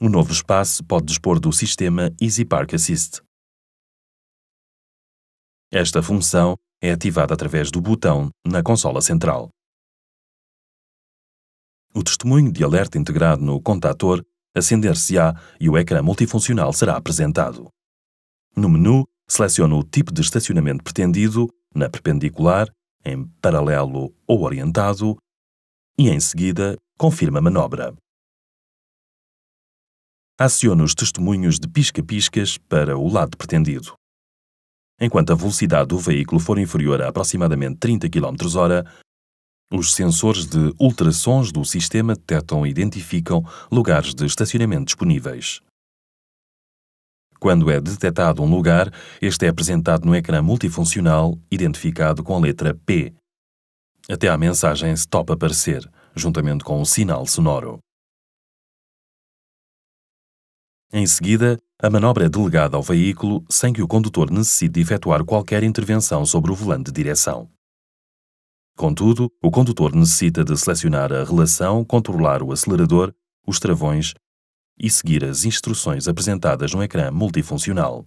O novo espaço pode dispor do sistema Easy Park Assist. Esta função é ativada através do botão na consola central. O testemunho de alerta integrado no contator acender-se-á e o ecrã multifuncional será apresentado. No menu, seleciona o tipo de estacionamento pretendido, na perpendicular, em paralelo ou orientado, e em seguida confirma a manobra aciona os testemunhos de pisca-piscas para o lado pretendido. Enquanto a velocidade do veículo for inferior a aproximadamente 30 km/h, os sensores de ultrassons do sistema detectam e identificam lugares de estacionamento disponíveis. Quando é detectado um lugar, este é apresentado no ecrã multifuncional, identificado com a letra P, até à mensagem stop aparecer, juntamente com o um sinal sonoro. Em seguida, a manobra é delegada ao veículo sem que o condutor necessite efetuar qualquer intervenção sobre o volante de direção. Contudo, o condutor necessita de selecionar a relação, controlar o acelerador, os travões e seguir as instruções apresentadas no ecrã multifuncional.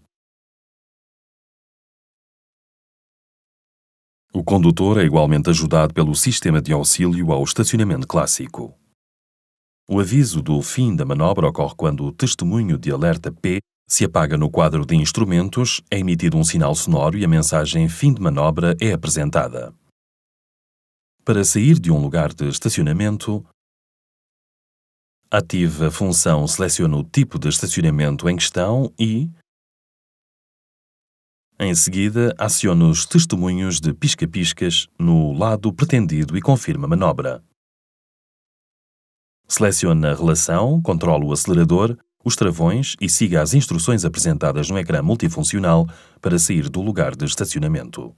O condutor é igualmente ajudado pelo sistema de auxílio ao estacionamento clássico. O aviso do fim da manobra ocorre quando o testemunho de alerta P se apaga no quadro de instrumentos, é emitido um sinal sonoro e a mensagem fim de manobra é apresentada. Para sair de um lugar de estacionamento, ative a função seleciona o tipo de estacionamento em questão e, em seguida, acione os testemunhos de pisca-piscas no lado pretendido e confirma a manobra. Selecione a relação, controle o acelerador, os travões e siga as instruções apresentadas no ecrã multifuncional para sair do lugar de estacionamento.